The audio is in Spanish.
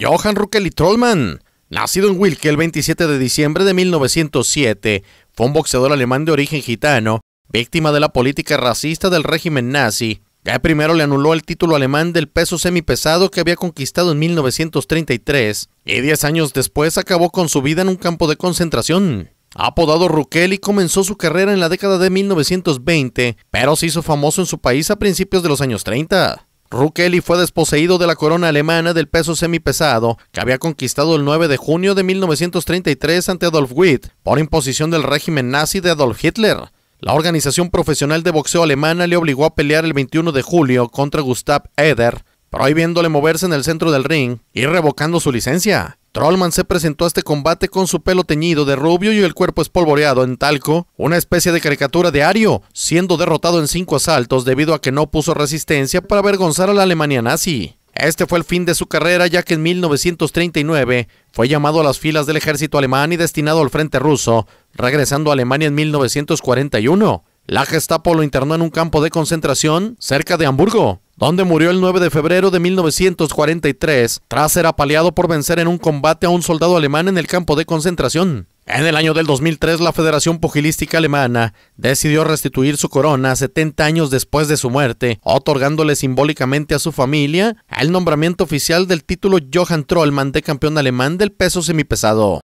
Johann Ruckeli Trollman, nacido en Wilke el 27 de diciembre de 1907, fue un boxeador alemán de origen gitano, víctima de la política racista del régimen nazi, que primero le anuló el título alemán del peso semipesado que había conquistado en 1933 y 10 años después acabó con su vida en un campo de concentración. Apodado y comenzó su carrera en la década de 1920, pero se hizo famoso en su país a principios de los años 30. Rukeli fue desposeído de la corona alemana del peso semipesado que había conquistado el 9 de junio de 1933 ante Adolf Witt por imposición del régimen nazi de Adolf Hitler. La organización profesional de boxeo alemana le obligó a pelear el 21 de julio contra Gustav Eder, prohibiéndole moverse en el centro del ring y revocando su licencia. Trollman se presentó a este combate con su pelo teñido de rubio y el cuerpo espolvoreado en talco, una especie de caricatura de Ario, siendo derrotado en cinco asaltos debido a que no puso resistencia para avergonzar a la Alemania nazi. Este fue el fin de su carrera ya que en 1939 fue llamado a las filas del ejército alemán y destinado al frente ruso, regresando a Alemania en 1941. La Gestapo lo internó en un campo de concentración cerca de Hamburgo, donde murió el 9 de febrero de 1943 tras ser apaleado por vencer en un combate a un soldado alemán en el campo de concentración. En el año del 2003, la Federación Pugilística Alemana decidió restituir su corona 70 años después de su muerte, otorgándole simbólicamente a su familia el nombramiento oficial del título Johann Trollmann de campeón alemán del peso semipesado.